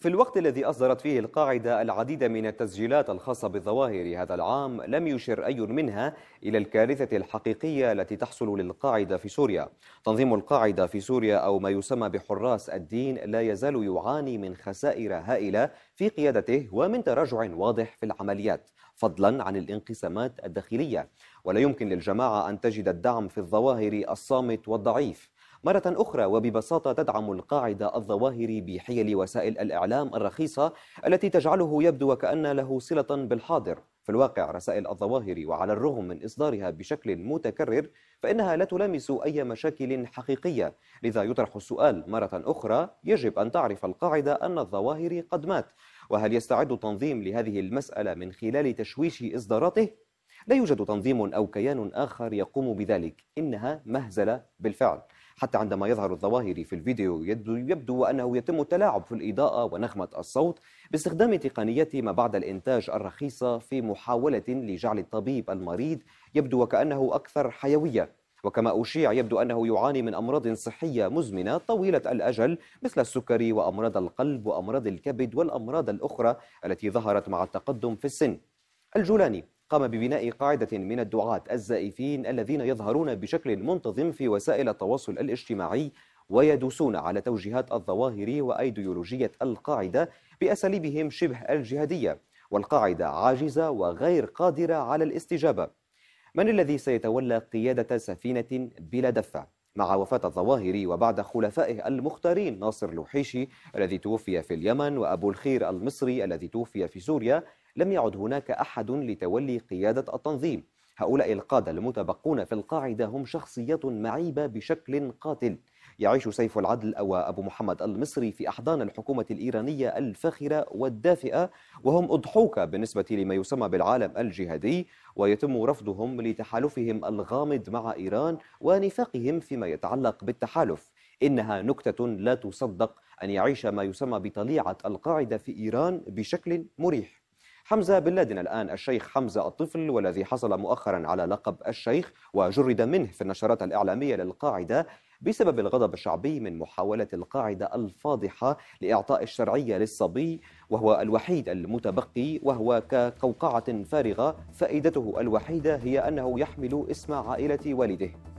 في الوقت الذي أصدرت فيه القاعدة العديد من التسجيلات الخاصة بالظواهر هذا العام لم يشر أي منها إلى الكارثة الحقيقية التي تحصل للقاعدة في سوريا تنظيم القاعدة في سوريا أو ما يسمى بحراس الدين لا يزال يعاني من خسائر هائلة في قيادته ومن تراجع واضح في العمليات فضلا عن الانقسامات الداخلية ولا يمكن للجماعة أن تجد الدعم في الظواهر الصامت والضعيف مرة أخرى وببساطة تدعم القاعدة الظواهر بحيل وسائل الإعلام الرخيصة التي تجعله يبدو وكأن له صلة بالحاضر في الواقع رسائل الظواهر وعلى الرغم من إصدارها بشكل متكرر فإنها لا تلامس أي مشاكل حقيقية لذا يطرح السؤال مرة أخرى يجب أن تعرف القاعدة أن الظواهر قد مات وهل يستعد تنظيم لهذه المسألة من خلال تشويش إصداراته؟ لا يوجد تنظيم أو كيان آخر يقوم بذلك إنها مهزلة بالفعل حتى عندما يظهر الظواهر في الفيديو يبدو أنه يتم التلاعب في الإضاءة ونغمة الصوت باستخدام تقنيات ما بعد الإنتاج الرخيصة في محاولة لجعل الطبيب المريض يبدو وكأنه أكثر حيوية وكما أشيع يبدو أنه يعاني من أمراض صحية مزمنة طويلة الأجل مثل السكري وأمراض القلب وأمراض الكبد والأمراض الأخرى التي ظهرت مع التقدم في السن الجولاني قام ببناء قاعدة من الدعاة الزائفين الذين يظهرون بشكل منتظم في وسائل التواصل الاجتماعي ويدوسون على توجيهات الظواهر وأيديولوجية القاعدة بأساليبهم شبه الجهادية والقاعدة عاجزة وغير قادرة على الاستجابة من الذي سيتولى قيادة سفينة بلا دفة؟ مع وفاة الظواهري وبعد خلفائه المختارين ناصر لوحيشي الذي توفي في اليمن وأبو الخير المصري الذي توفي في سوريا لم يعد هناك أحد لتولي قيادة التنظيم هؤلاء القادة المتبقون في القاعدة هم شخصيات معيبة بشكل قاتل يعيش سيف العدل أو أبو محمد المصري في أحضان الحكومة الإيرانية الفاخرة والدافئة وهم أضحوكة بالنسبة لما يسمى بالعالم الجهادي ويتم رفضهم لتحالفهم الغامض مع إيران ونفاقهم فيما يتعلق بالتحالف إنها نكتة لا تصدق أن يعيش ما يسمى بطليعة القاعدة في إيران بشكل مريح حمزة بن لادن الآن الشيخ حمزة الطفل والذي حصل مؤخرا على لقب الشيخ وجرد منه في النشرات الإعلامية للقاعدة بسبب الغضب الشعبي من محاولة القاعدة الفاضحة لإعطاء الشرعية للصبي وهو الوحيد المتبقي وهو كقوقعة فارغة فائدته الوحيدة هي أنه يحمل اسم عائلة والده